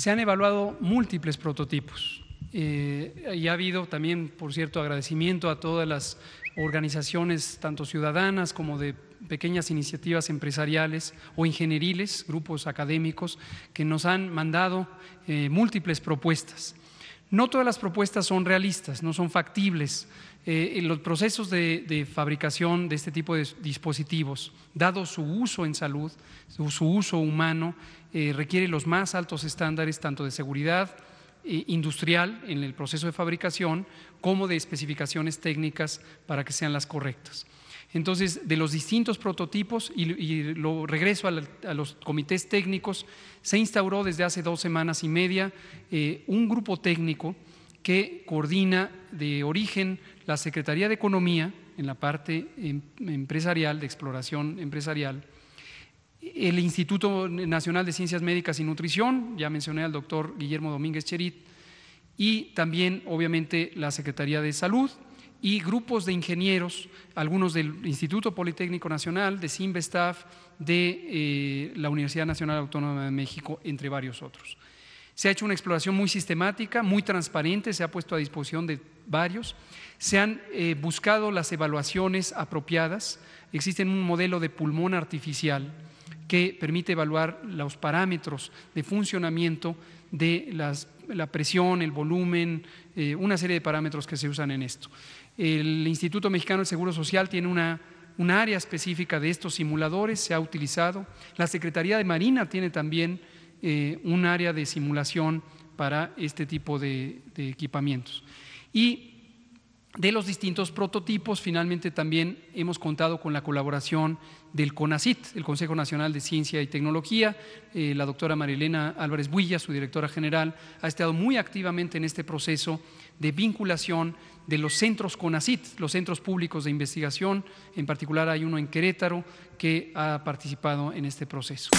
Se han evaluado múltiples prototipos eh, y ha habido también, por cierto, agradecimiento a todas las organizaciones, tanto ciudadanas como de pequeñas iniciativas empresariales o ingenieriles, grupos académicos, que nos han mandado eh, múltiples propuestas. No todas las propuestas son realistas, no son factibles. Eh, los procesos de, fabricación de este tipo de dispositivos, dado su uso en salud, su, uso humano, requieren eh, requiere los más altos estándares tanto de seguridad eh, industrial en el proceso de fabricación como de especificaciones técnicas para que sean las correctas. Entonces, de los distintos prototipos, y, lo regreso a, los comités técnicos, se instauró desde hace dos semanas y media eh, un grupo técnico que coordina de origen la Secretaría de Economía en la parte em, empresarial, de exploración empresarial, el Instituto Nacional de Ciencias Médicas y Nutrición, ya mencioné al doctor Guillermo Domínguez Cherit, y también, obviamente, la Secretaría de Salud, y grupos de ingenieros, algunos del Instituto Politécnico Nacional, de SIMBESTAF, de eh, la Universidad Nacional Autónoma de México, entre varios otros. Se ha hecho una exploración muy sistemática, muy transparente, se ha puesto a disposición de varios. Se han eh, buscado las evaluaciones apropiadas. Existe un modelo de pulmón artificial que permite evaluar los parámetros de funcionamiento de la presión, el volumen, eh, una serie de parámetros que se usan en esto. El Instituto Mexicano del Seguro Social tiene una un área específica de estos simuladores se ha utilizado. La Secretaría de Marina tiene también eh, un área de simulación para este tipo de, equipamientos. Y de los distintos prototipos, finalmente también hemos contado con la colaboración del CONACIT, el Consejo Nacional de Ciencia y Tecnología. Eh, la doctora Marilena Álvarez Builla, su directora general, ha estado muy activamente en este proceso de vinculación de los centros CONACIT, los centros públicos de investigación. En particular hay uno en Querétaro que ha participado en este proceso.